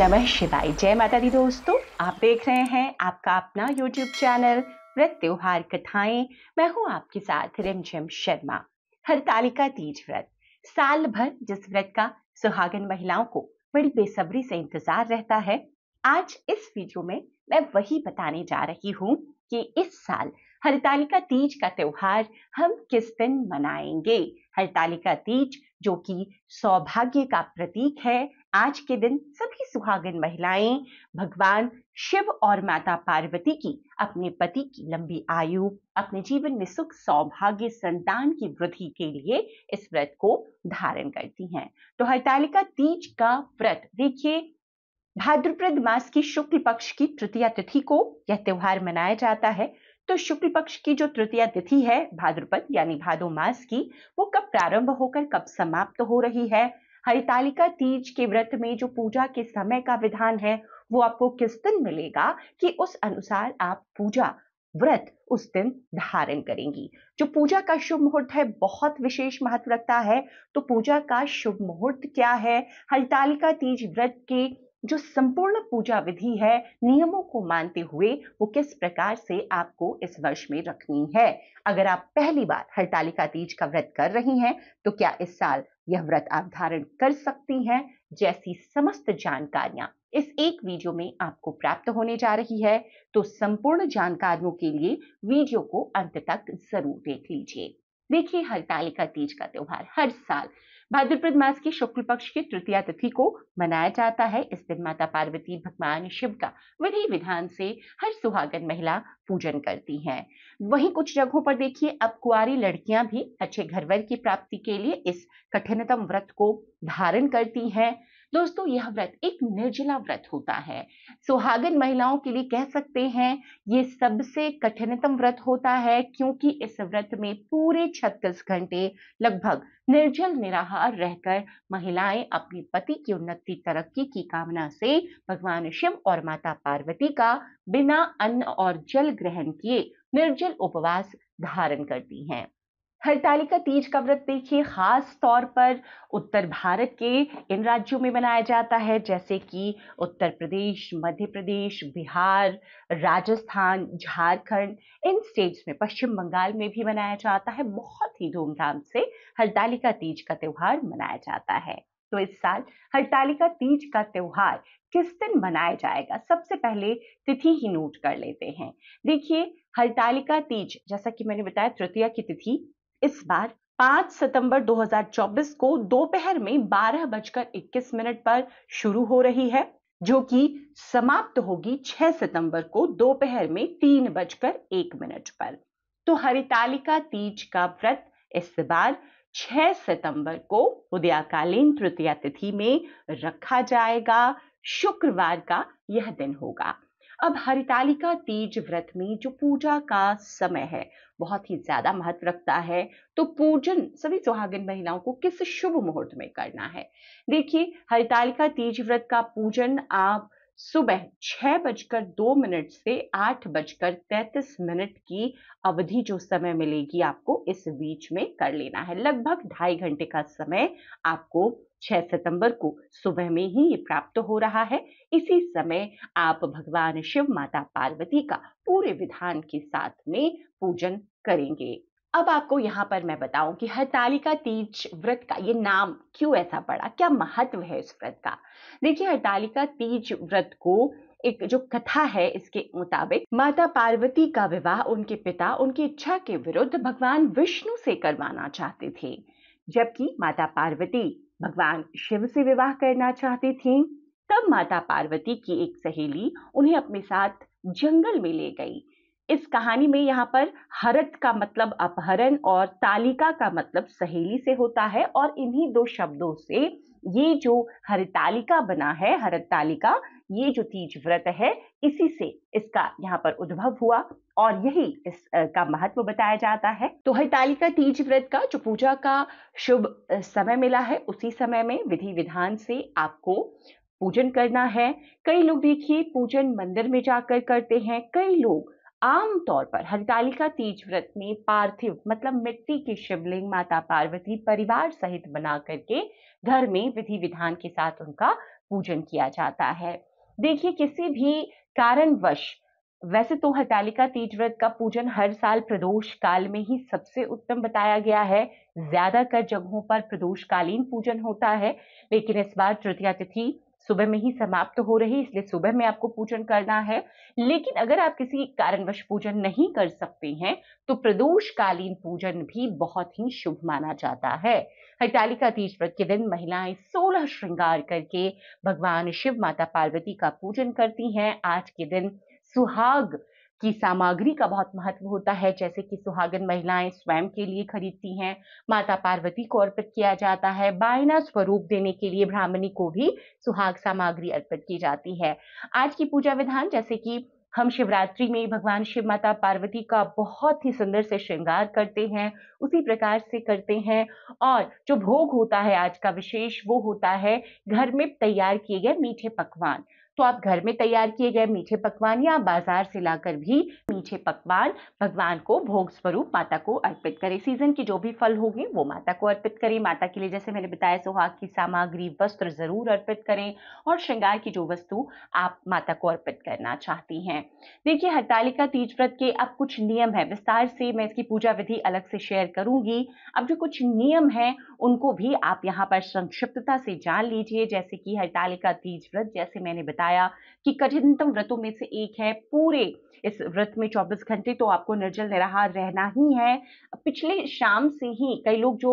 नमः शिवाय जय माता दी दोस्तों आप देख रहे हैं आपका अपना यूट्यूब चैनल व्रत त्योहार कथाएं मैं हूं आपके साथ रिमझिम शर्मा हरतालिका तीज व्रत साल भर जिस व्रत का सुहागन महिलाओं को बड़ी बेसब्री से इंतजार रहता है आज इस वीडियो में मैं वही बताने जा रही हूँ कि इस साल हरितालिका तीज का त्योहार हम किस दिन मनाएंगे हरितालिका तीज जो कि सौभाग्य का प्रतीक है आज के दिन सभी सुहागिन महिलाएं भगवान शिव और माता पार्वती की अपने पति की लंबी आयु अपने जीवन में सुख सौभाग्य संतान की वृद्धि के लिए इस व्रत को धारण करती हैं तो हरतालिका तीज का व्रत देखिए भाद्रपद मास की शुक्ल पक्ष की तृतीया तिथि को यह त्योहार मनाया जाता है तो शुक्ल पक्ष की जो तृतीय तिथि है भाद्रपद यानी भादो मास की वो कब प्रारंभ होकर कब समाप्त हो रही है हरितालिका तीज के व्रत में जो पूजा के समय का विधान है वो आपको किस दिन मिलेगा कि उस अनुसार आप पूजा व्रत उस दिन धारण करेंगी जो पूजा का शुभ मुहूर्त है बहुत विशेष महत्व रखता है तो पूजा का शुभ मुहूर्त क्या है हरितालिका तीज व्रत के जो संपूर्ण पूजा विधि है नियमों को मानते हुए वो किस प्रकार से आपको इस वर्ष में रखनी है अगर आप पहली बार हरतालिका तीज का व्रत कर रही हैं तो क्या इस साल यह व्रत आप धारण कर सकती हैं जैसी समस्त जानकारियां इस एक वीडियो में आपको प्राप्त होने जा रही है तो संपूर्ण जानकारियों के लिए वीडियो को अंत तक जरूर देख लीजिए देखिए हरतालिका तीज का त्योहार हर साल भाद्रपद मास के शुक्ल पक्ष की तृतीया तिथि को मनाया जाता है इस दिन माता पार्वती भगवान शिव का विधि विधान से हर सुहागन महिला पूजन करती हैं वहीं कुछ जगहों पर देखिए अब कुआरी लड़कियां भी अच्छे घरवर की प्राप्ति के लिए इस कठिनतम व्रत को धारण करती हैं दोस्तों यह व्रत एक निर्जला व्रत होता है सुहागन महिलाओं के लिए कह सकते हैं ये सबसे कठिनतम व्रत होता है क्योंकि इस व्रत में पूरे 36 घंटे लगभग निर्जल निराहार रहकर महिलाएं अपने पति की उन्नति तरक्की की कामना से भगवान शिव और माता पार्वती का बिना अन्न और जल ग्रहण किए निर्जल उपवास धारण करती हैं हरतालिका तीज का व्रत देखिए खास तौर पर उत्तर भारत के इन राज्यों में मनाया जाता है जैसे कि उत्तर प्रदेश मध्य प्रदेश बिहार राजस्थान झारखंड इन स्टेट्स में पश्चिम बंगाल में भी मनाया जाता है बहुत ही धूमधाम से हरतालिका तीज का त्यौहार मनाया जाता है तो इस साल हरतालिका तीज का त्यौहार किस दिन मनाया जाएगा सबसे पहले तिथि ही नोट कर लेते हैं देखिए हरतालिका तीज जैसा कि मैंने बताया तृतीया की तिथि इस बार 5 सितंबर 2024 को दोपहर में बारह बजकर इक्कीस मिनट पर शुरू हो रही है जो कि समाप्त होगी 6 सितंबर को दोपहर में तीन बजकर एक मिनट पर तो हरितालिका तीज का व्रत इस बार 6 सितंबर को उदयाकालीन तृतीया तिथि में रखा जाएगा शुक्रवार का यह दिन होगा अब हरितालिका तीज व्रत में जो पूजा का समय है बहुत ही ज्यादा महत्व रखता है तो पूजन सभी सुहागिन महिलाओं को किस शुभ मुहूर्त में करना है देखिए हरितालिका तीज व्रत का पूजन आप सुबह छह बजकर दो मिनट से आठ बजकर तैतीस मिनट की अवधि जो समय मिलेगी आपको इस बीच में कर लेना है लगभग ढाई घंटे का समय आपको छह सितंबर को सुबह में ही ये प्राप्त हो रहा है इसी समय आप भगवान शिव माता पार्वती का पूरे विधान के साथ में पूजन करेंगे अब आपको यहाँ पर मैं बताऊं कि हरतालिका तीज व्रत का ये नाम क्यों ऐसा पड़ा क्या महत्व है इस व्रत का देखिए हरतालिका तीज व्रत को एक जो कथा है इसके मुताबिक माता पार्वती का विवाह उनके पिता उनकी इच्छा के विरुद्ध भगवान विष्णु से करवाना चाहते थे जबकि माता पार्वती भगवान शिव से विवाह करना चाहती थीं, तब माता पार्वती की एक सहेली उन्हें अपने साथ जंगल में ले गई इस कहानी में यहाँ पर हरत का मतलब अपहरण और तालिका का मतलब सहेली से होता है और इन्हीं दो शब्दों से ये जो हरतालिका बना है हरतालिका ये जो तीज व्रत है इसी से इसका यहाँ पर उद्भव हुआ और यही इसका महत्व बताया जाता है तो हरितालिका तीज व्रत का जो पूजा का शुभ समय मिला है उसी समय में विधि विधान से आपको पूजन करना है कई लोग देखिए पूजन मंदिर में जाकर करते हैं कई लोग आमतौर पर हरितालिका तीज व्रत में पार्थिव मतलब मिट्टी की शिवलिंग माता पार्वती परिवार सहित बना करके घर में विधि विधान के साथ उनका पूजन किया जाता है देखिए किसी भी कारणवश वैसे तो हटालिका तीज व्रत का पूजन हर साल प्रदोष काल में ही सबसे उत्तम बताया गया है ज्यादातर जगहों पर प्रदोषकालीन पूजन होता है लेकिन इस बार तृतीया तिथि सुबह में ही समाप्त हो रही इसलिए सुबह में आपको पूजन करना है लेकिन अगर आप किसी कारणवश पूजन नहीं कर सकते हैं तो प्रदोषकालीन पूजन भी बहुत ही शुभ माना जाता है हरितालिका तीज व्रत के दिन महिलाएं सोलह श्रृंगार करके भगवान शिव माता पार्वती का पूजन करती हैं आज के दिन सुहाग की सामग्री का बहुत महत्व होता है जैसे कि सुहागन महिलाएं स्वयं के लिए खरीदती हैं माता पार्वती को अर्पित किया जाता है बायना स्वरूप देने के लिए ब्राह्मणी को भी सुहाग सामग्री अर्पित की जाती है आज की पूजा विधान जैसे कि हम शिवरात्रि में भगवान शिव माता पार्वती का बहुत ही सुंदर से श्रृंगार करते हैं उसी प्रकार से करते हैं और जो भोग होता है आज का विशेष वो होता है घर में तैयार किए गए मीठे पकवान तो आप घर में तैयार किए गए मीठे पकवान या बाजार से लाकर भी मीठे पकवान भगवान को भोग स्वरूप माता को अर्पित करें सीजन की जो भी फल होगी वो माता को अर्पित करें माता के लिए जैसे मैंने बताया सुहाग की सामग्री वस्त्र जरूर अर्पित करें और श्रृंगार की जो वस्तु आप माता को अर्पित करना चाहती हैं देखिए हरतालिका तीज व्रत के अब कुछ नियम है विस्तार से मैं इसकी पूजा विधि अलग से शेयर करूंगी अब जो कुछ नियम है उनको भी आप यहाँ पर संक्षिप्तता से जान लीजिए जैसे कि हरतालिका तीज व्रत जैसे मैंने बताया बताया कि कठिनतम व्रतों में से एक है पूरे इस व्रत में 24 घंटे तो आपको निर्जल निराहार रहना ही है पिछले शाम से ही कई लोग जो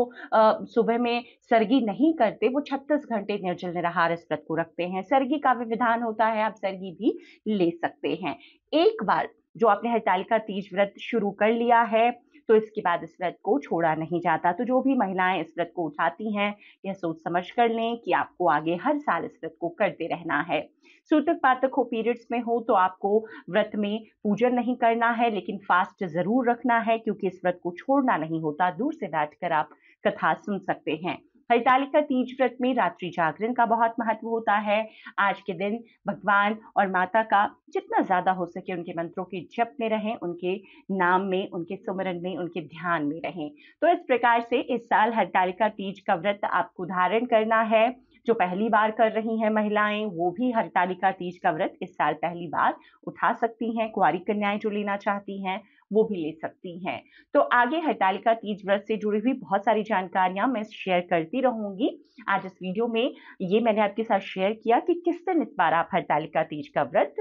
सुबह में सर्गी नहीं करते वो 36 घंटे निर्जल निराहार इस व्रत को रखते हैं सर्गी का भी विधान होता है आप सर्गी भी ले सकते हैं एक बार जो आपने हरतालिका तीज व्रत शुरू कर लिया है तो इसके बाद इस व्रत को छोड़ा नहीं जाता तो जो भी महिलाएं इस व्रत को उठाती हैं यह सोच समझ कर लें कि आपको आगे हर साल इस व्रत को करते रहना है सूतक पातक हो पीरियड्स में हो तो आपको व्रत में पूजन नहीं करना है लेकिन फास्ट जरूर रखना है क्योंकि इस व्रत को छोड़ना नहीं होता दूर से बैठकर आप कथा सुन सकते हैं हरितालिका तीज व्रत में रात्रि जागरण का बहुत महत्व होता है आज के दिन भगवान और माता का जितना ज़्यादा हो सके उनके मंत्रों के जप में रहें उनके नाम में उनके सुमरन में उनके ध्यान में रहें तो इस प्रकार से इस साल हरितालिका तीज का व्रत आपको धारण करना है जो पहली बार कर रही हैं महिलाएं वो भी हरितालिका तीज का व्रत इस साल पहली बार उठा सकती हैं कुआरी कन्याएं जो लेना चाहती हैं वो भी ले सकती हैं तो आगे हरतालिका तीज व्रत से जुड़ी हुई बहुत सारी जानकारियां मैं शेयर करती रहूंगी आज इस वीडियो में ये मैंने आपके साथ शेयर किया कि किस दिन इस बार आप हरतालिका तीज का व्रत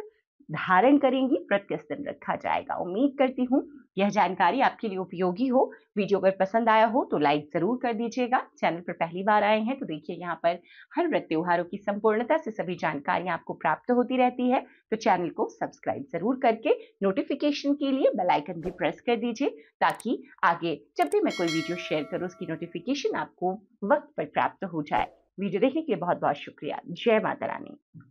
धारण करेंगी प्रत्यस्तन रखा जाएगा उम्मीद करती हूँ यह जानकारी आपके लिए उपयोगी हो वीडियो अगर पसंद आया हो तो लाइक जरूर कर दीजिएगा चैनल पर पहली बार आए हैं तो देखिए यहाँ पर हर व्रत त्योहारों की संपूर्णता से सभी जानकारियाँ आपको प्राप्त होती रहती है तो चैनल को सब्सक्राइब जरूर करके नोटिफिकेशन के लिए बेलाइकन भी प्रेस कर दीजिए ताकि आगे जब भी मैं कोई वीडियो शेयर करूँ उसकी नोटिफिकेशन आपको वक्त पर प्राप्त हो जाए वीडियो देखने के लिए बहुत बहुत शुक्रिया जय माता रानी